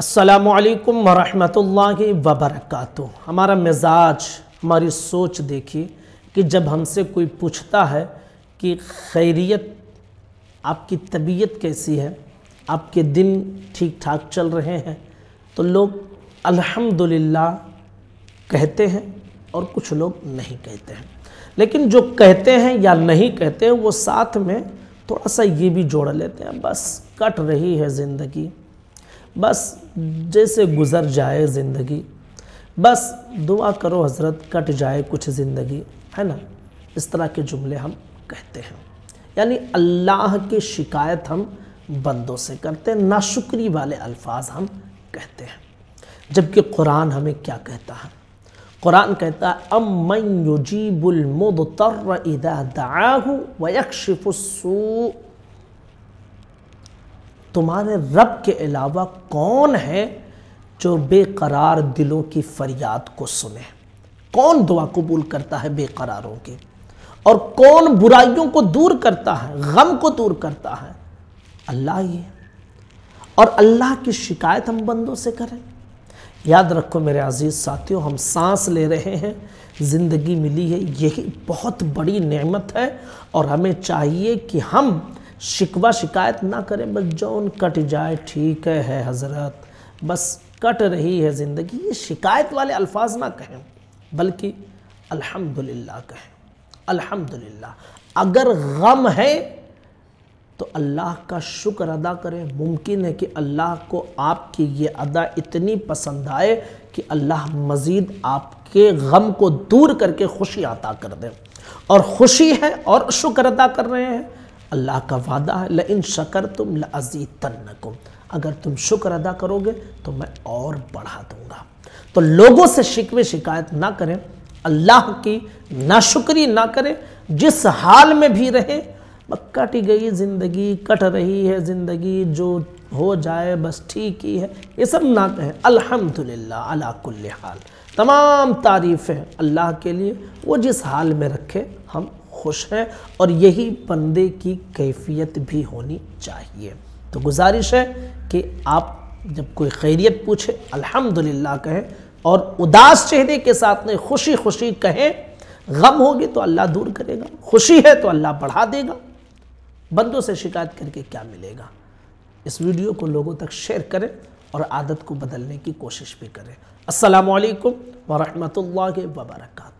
असलकम वरहमल वबरक हमारा मिजाज हमारी सोच देखिए कि जब हमसे कोई पूछता है कि खैरियत आपकी तबीयत कैसी है आपके दिन ठीक ठाक चल रहे हैं तो लोग अल्हम्दुलिल्लाह कहते हैं और कुछ लोग नहीं कहते हैं लेकिन जो कहते हैं या नहीं कहते हैं वो साथ में थोड़ा सा ये भी जोड़ लेते हैं बस कट रही है ज़िंदगी बस जैसे गुज़र जाए ज़िंदगी बस दुआ करो हज़रत कट जाए कुछ ज़िंदगी है ना इस तरह के जुमले हम कहते हैं यानी अल्लाह की शिकायत हम बंदों से करते हैं नाशुक्री वाले अल्फाज हम कहते हैं जबकि कुरान हमें क्या कहता है कुरान कहता है अम मन युजीबुल इदा दाहू वयक्षिफ़ु तुम्हारे रब के अलावा कौन है जो बेकरार दिलों की फरियाद को सुने कौन दुआ कबूल करता है बेकरारों की और कौन बुराइयों को दूर करता है गम को दूर करता है अल्लाह ही है और अल्लाह की शिकायत हम बंदों से करें याद रखो मेरे अजीज़ साथियों हम सांस ले रहे हैं ज़िंदगी मिली है यही बहुत बड़ी नेमत है और हमें चाहिए कि हम शिकवा शिकायत ना करें बस जौन कट जाए ठीक है, है हज़रत बस कट रही है ज़िंदगी ये शिकायत वाले अल्फाज ना कहें बल्कि अल्हम्दुलिल्लाह कहें अल्हम्दुलिल्लाह अगर गम है तो अल्लाह का शुक्र अदा करें मुमकिन है कि अल्लाह को आपकी ये अदा इतनी पसंद आए कि अल्लाह मज़ीद आपके गम को दूर करके खुशी अता कर दें और खुशी है और शुक्र अदा कर रहे हैं अल्लाह का वादा है ल इन शकर तुम लजी तन्नकुम अगर तुम शुक्र अदा करोगे तो मैं और बढ़ा दूंगा तो लोगों से शिकवे शिकायत ना करें अल्लाह की नाशुक्री ना करें जिस हाल में भी रहें कट गई ज़िंदगी कट रही है ज़िंदगी जो हो जाए बस ठीक ही है ये सब ना कहें अल्हम्दुलिल्लाह अला हाल तमाम तारीफ़ें अल्लाह के लिए वो जिस हाल में रखे हम खुश है और यही बंदे की कैफियत भी होनी चाहिए तो गुजारिश है कि आप जब कोई खैरियत पूछे अल्हम्दुलिल्लाह कहें और उदास चेहरे के साथ में खुशी खुशी कहें गम होगी तो अल्लाह दूर करेगा खुशी है तो अल्लाह बढ़ा देगा बंदों से शिकायत करके क्या मिलेगा इस वीडियो को लोगों तक शेयर करें और आदत को बदलने की कोशिश भी करें असलकम वरहमल वबरकू